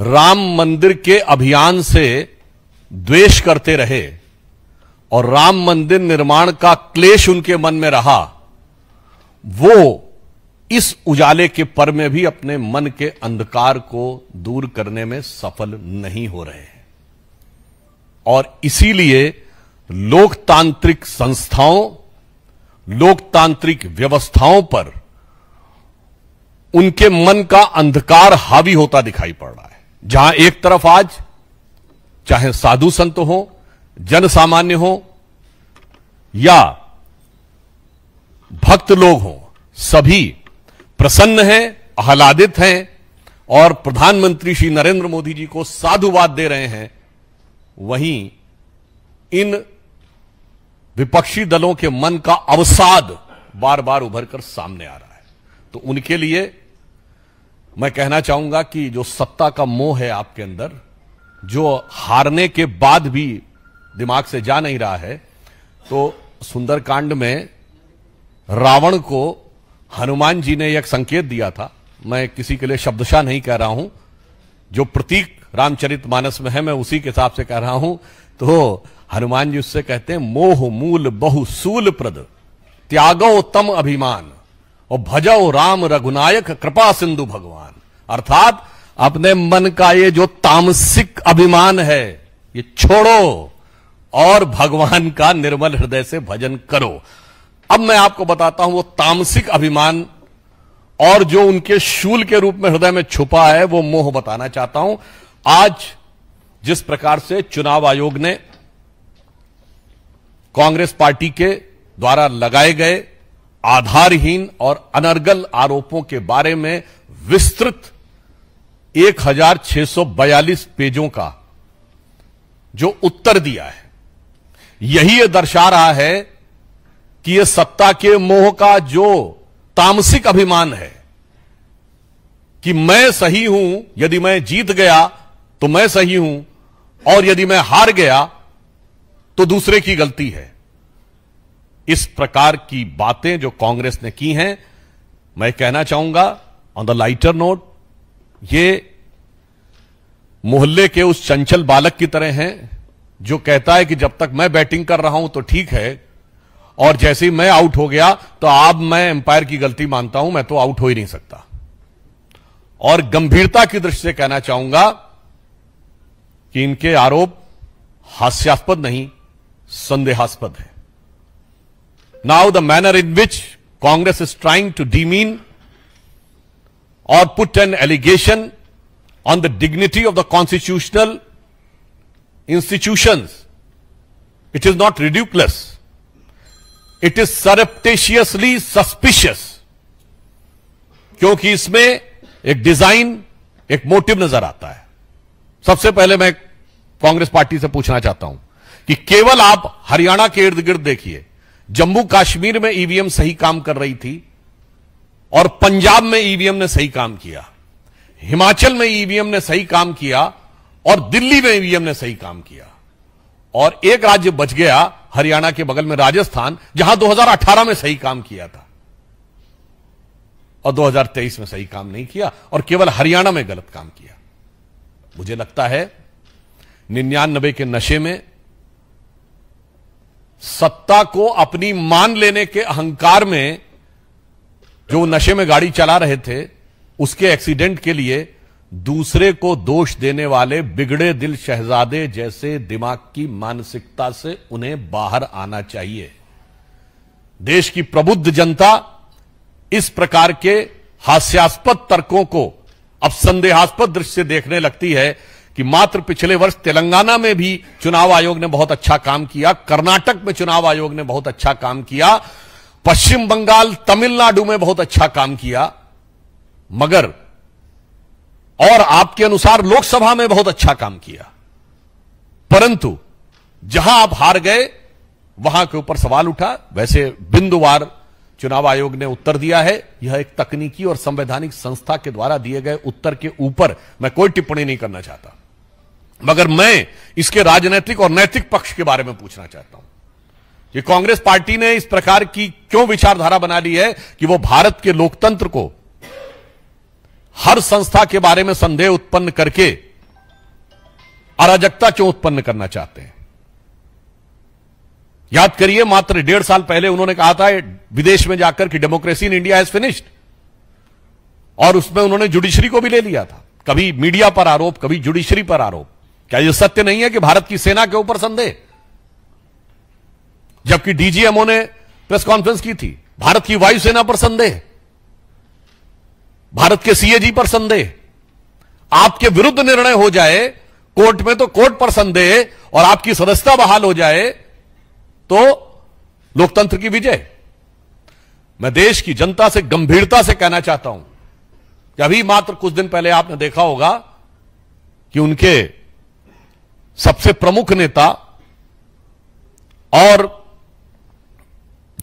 राम मंदिर के अभियान से द्वेष करते रहे और राम मंदिर निर्माण का क्लेश उनके मन में रहा वो इस उजाले के पर में भी अपने मन के अंधकार को दूर करने में सफल नहीं हो रहे हैं और इसीलिए लोकतांत्रिक संस्थाओं लोकतांत्रिक व्यवस्थाओं पर उनके मन का अंधकार हावी होता दिखाई पड़ रहा है जहां एक तरफ आज चाहे साधु संत हो जन सामान्य हो या भक्त लोग हों सभी प्रसन्न हैं आह्लादित हैं और प्रधानमंत्री श्री नरेंद्र मोदी जी को साधुवाद दे रहे हैं वहीं इन विपक्षी दलों के मन का अवसाद बार बार उभर कर सामने आ रहा है तो उनके लिए मैं कहना चाहूंगा कि जो सत्ता का मोह है आपके अंदर जो हारने के बाद भी दिमाग से जा नहीं रहा है तो सुंदरकांड में रावण को हनुमान जी ने एक संकेत दिया था मैं किसी के लिए शब्दशा नहीं कह रहा हूं जो प्रतीक रामचरित मानस में है मैं उसी के हिसाब से कह रहा हूं तो हनुमान जी उससे कहते हैं मोह मूल बहुसूल प्रद त्यागो तम अभिमान और भजो राम रघुनायक कृपा सिंधु भगवान अर्थात अपने मन का ये जो तामसिक अभिमान है ये छोड़ो और भगवान का निर्मल हृदय से भजन करो अब मैं आपको बताता हूं वो तामसिक अभिमान और जो उनके शूल के रूप में हृदय में छुपा है वो मोह बताना चाहता हूं आज जिस प्रकार से चुनाव आयोग ने कांग्रेस पार्टी के द्वारा लगाए गए आधारहीन और अनर्गल आरोपों के बारे में विस्तृत 1642 पेजों का जो उत्तर दिया है यही यह दर्शा रहा है कि यह सत्ता के मोह का जो तामसिक अभिमान है कि मैं सही हूं यदि मैं जीत गया तो मैं सही हूं और यदि मैं हार गया तो दूसरे की गलती है इस प्रकार की बातें जो कांग्रेस ने की हैं मैं कहना चाहूंगा ऑन द लाइटर नोट ये मोहल्ले के उस चंचल बालक की तरह हैं जो कहता है कि जब तक मैं बैटिंग कर रहा हूं तो ठीक है और जैसे ही मैं आउट हो गया तो आप मैं एम्पायर की गलती मानता हूं मैं तो आउट हो ही नहीं सकता और गंभीरता की दृष्टि से कहना चाहूंगा कि इनके आरोप हास्यास्पद नहीं संदेहास्पद है Now the manner in which Congress is trying to demean or put an allegation on the dignity of the constitutional institutions, it is not ridiculous. It is surreptitiously suspicious. kyunki isme ek design ek motive nazar aata hai sabse pehle main Congress party से पूछना चाहता हूं कि केवल आप हरियाणा के इर्द गिर्द देखिए जम्मू कश्मीर में ईवीएम सही काम कर रही थी और पंजाब में ईवीएम ने सही काम किया हिमाचल में ईवीएम ने सही काम किया और दिल्ली में ईवीएम ने सही काम किया और एक राज्य बच गया हरियाणा के बगल में राजस्थान जहां 2018 में सही काम किया था और 2023 में सही काम नहीं किया और केवल हरियाणा में गलत काम किया मुझे लगता है निन्यानबे के नशे में सत्ता को अपनी मान लेने के अहंकार में जो नशे में गाड़ी चला रहे थे उसके एक्सीडेंट के लिए दूसरे को दोष देने वाले बिगड़े दिल शहजादे जैसे दिमाग की मानसिकता से उन्हें बाहर आना चाहिए देश की प्रबुद्ध जनता इस प्रकार के हास्यास्पद तर्कों को अब संदेहास्पद दृष्टि से देखने लगती है कि मात्र पिछले वर्ष तेलंगाना में भी चुनाव आयोग ने बहुत अच्छा काम किया कर्नाटक में चुनाव आयोग ने बहुत अच्छा काम किया पश्चिम बंगाल तमिलनाडु में बहुत अच्छा काम किया मगर और आपके अनुसार लोकसभा में बहुत अच्छा काम किया परंतु जहां आप हार गए वहां के ऊपर सवाल उठा वैसे बिंदुवार चुनाव आयोग ने उत्तर दिया है यह एक तकनीकी और संवैधानिक संस्था के द्वारा दिए गए उत्तर के ऊपर मैं कोई टिप्पणी नहीं करना चाहता मगर मैं इसके राजनैतिक और नैतिक पक्ष के बारे में पूछना चाहता हूं कि कांग्रेस पार्टी ने इस प्रकार की क्यों विचारधारा बना ली है कि वो भारत के लोकतंत्र को हर संस्था के बारे में संदेह उत्पन्न करके अराजकता क्यों उत्पन्न करना चाहते हैं याद करिए मात्र डेढ़ साल पहले उन्होंने कहा था विदेश में जाकर कि democracy in India has finished और उसमें उन्होंने जुडिशरी को भी ले लिया था कभी मीडिया पर आरोप कभी जुडिशरी पर आरोप क्या यह सत्य नहीं है कि भारत की सेना के ऊपर संदेह जबकि डीजीएमओ ने प्रेस कॉन्फ्रेंस की थी भारत की वायुसेना पर संदेह भारत के सीएजी पर संदेह आपके विरुद्ध निर्णय हो जाए कोर्ट में तो कोर्ट पर संदेह और आपकी सदस्यता बहाल हो जाए तो लोकतंत्र की विजय मैं देश की जनता से गंभीरता से कहना चाहता हूं कि अभी मात्र कुछ दिन पहले आपने देखा होगा कि उनके सबसे प्रमुख नेता और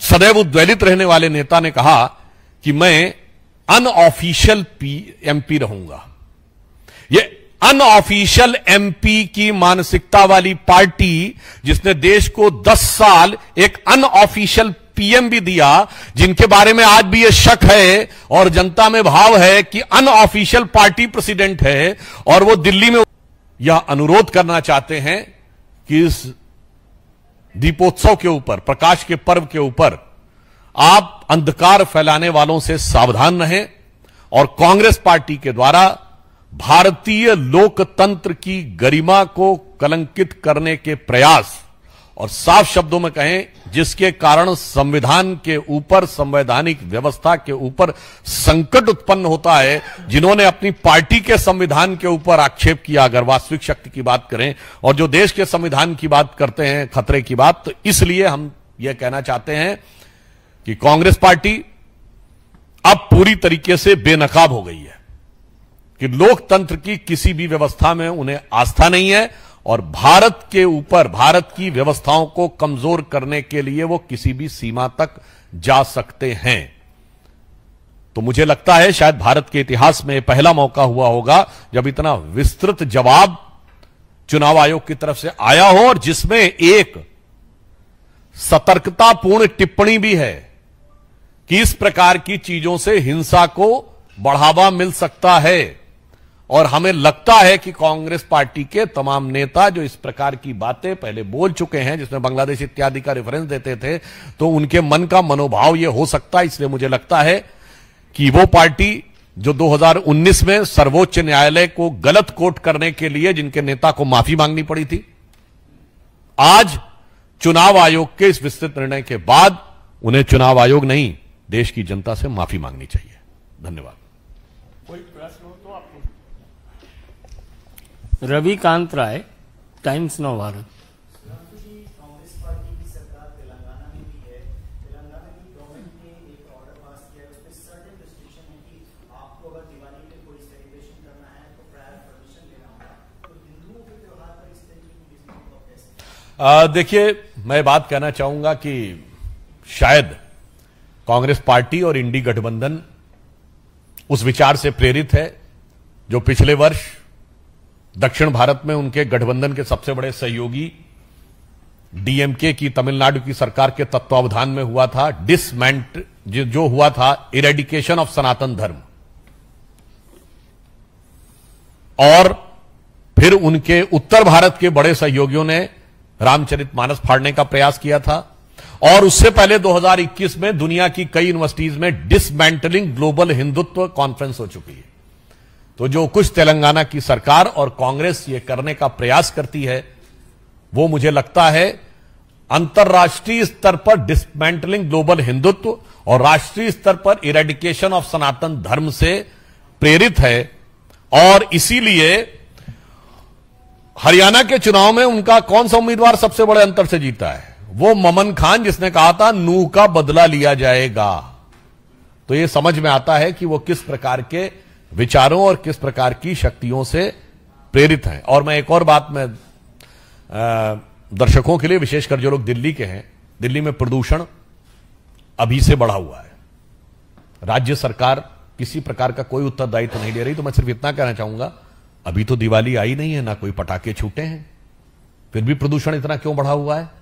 सदैव उद्वेलित रहने वाले नेता ने कहा कि मैं अनऑफिशियल पी एमपी रहूंगा ये अनऑफिशियल एमपी की मानसिकता वाली पार्टी जिसने देश को 10 साल एक अनऑफिशियल पीएम भी दिया जिनके बारे में आज भी यह शक है और जनता में भाव है कि अनऑफिशियल पार्टी प्रेसिडेंट है और वो दिल्ली में यह अनुरोध करना चाहते हैं कि इस दीपोत्सव के ऊपर प्रकाश के पर्व के ऊपर आप अंधकार फैलाने वालों से सावधान रहें और कांग्रेस पार्टी के द्वारा भारतीय लोकतंत्र की गरिमा को कलंकित करने के प्रयास और साफ शब्दों में कहें जिसके कारण संविधान के ऊपर संवैधानिक व्यवस्था के ऊपर संकट उत्पन्न होता है जिन्होंने अपनी पार्टी के संविधान के ऊपर आक्षेप किया अगर वास्तविक शक्ति की बात करें और जो देश के संविधान की बात करते हैं खतरे की बात तो इसलिए हम यह कहना चाहते हैं कि कांग्रेस पार्टी अब पूरी तरीके से बेनकाब हो गई है कि लोकतंत्र की किसी भी व्यवस्था में उन्हें आस्था नहीं है और भारत के ऊपर भारत की व्यवस्थाओं को कमजोर करने के लिए वो किसी भी सीमा तक जा सकते हैं तो मुझे लगता है शायद भारत के इतिहास में पहला मौका हुआ होगा जब इतना विस्तृत जवाब चुनाव आयोग की तरफ से आया हो और जिसमें एक सतर्कतापूर्ण टिप्पणी भी है कि इस प्रकार की चीजों से हिंसा को बढ़ावा मिल सकता है और हमें लगता है कि कांग्रेस पार्टी के तमाम नेता जो इस प्रकार की बातें पहले बोल चुके हैं जिसमें बांग्लादेश इत्यादि का रेफरेंस देते थे तो उनके मन का मनोभाव यह हो सकता है इसलिए मुझे लगता है कि वो पार्टी जो 2019 में सर्वोच्च न्यायालय को गलत कोट करने के लिए जिनके नेता को माफी मांगनी पड़ी थी आज चुनाव आयोग के इस विस्तृत निर्णय के बाद उन्हें चुनाव आयोग नहीं देश की जनता से माफी मांगनी चाहिए धन्यवाद रविकांत राय टाइम्स नव भारत देखिए मैं बात कहना चाहूंगा कि शायद कांग्रेस पार्टी और इंडी गठबंधन उस विचार से प्रेरित है जो पिछले वर्ष दक्षिण भारत में उनके गठबंधन के सबसे बड़े सहयोगी डीएमके की तमिलनाडु की सरकार के तत्वावधान में हुआ था डिसमेंट जो हुआ था इरेडिकेशन ऑफ सनातन धर्म और फिर उनके उत्तर भारत के बड़े सहयोगियों ने रामचरित मानस फाड़ने का प्रयास किया था और उससे पहले 2021 में दुनिया की कई यूनिवर्सिटीज में डिसमेंटलिंग ग्लोबल हिंदुत्व कॉन्फ्रेंस हो चुकी है तो जो कुछ तेलंगाना की सरकार और कांग्रेस ये करने का प्रयास करती है वो मुझे लगता है अंतर्राष्ट्रीय स्तर पर डिस्मेंटलिंग ग्लोबल हिंदुत्व और राष्ट्रीय स्तर पर इरेडिकेशन ऑफ सनातन धर्म से प्रेरित है और इसीलिए हरियाणा के चुनाव में उनका कौन सा उम्मीदवार सबसे बड़े अंतर से जीता है वो ममन खान जिसने कहा था नू का बदला लिया जाएगा तो ये समझ में आता है कि वो किस प्रकार के विचारों और किस प्रकार की शक्तियों से प्रेरित हैं और मैं एक और बात मैं दर्शकों के लिए विशेषकर जो लोग दिल्ली के हैं दिल्ली में प्रदूषण अभी से बढ़ा हुआ है राज्य सरकार किसी प्रकार का कोई उत्तरदायित्व तो नहीं ले रही तो मैं सिर्फ इतना कहना चाहूंगा अभी तो दिवाली आई नहीं है ना कोई पटाखे छूटे हैं फिर भी प्रदूषण इतना क्यों बढ़ा हुआ है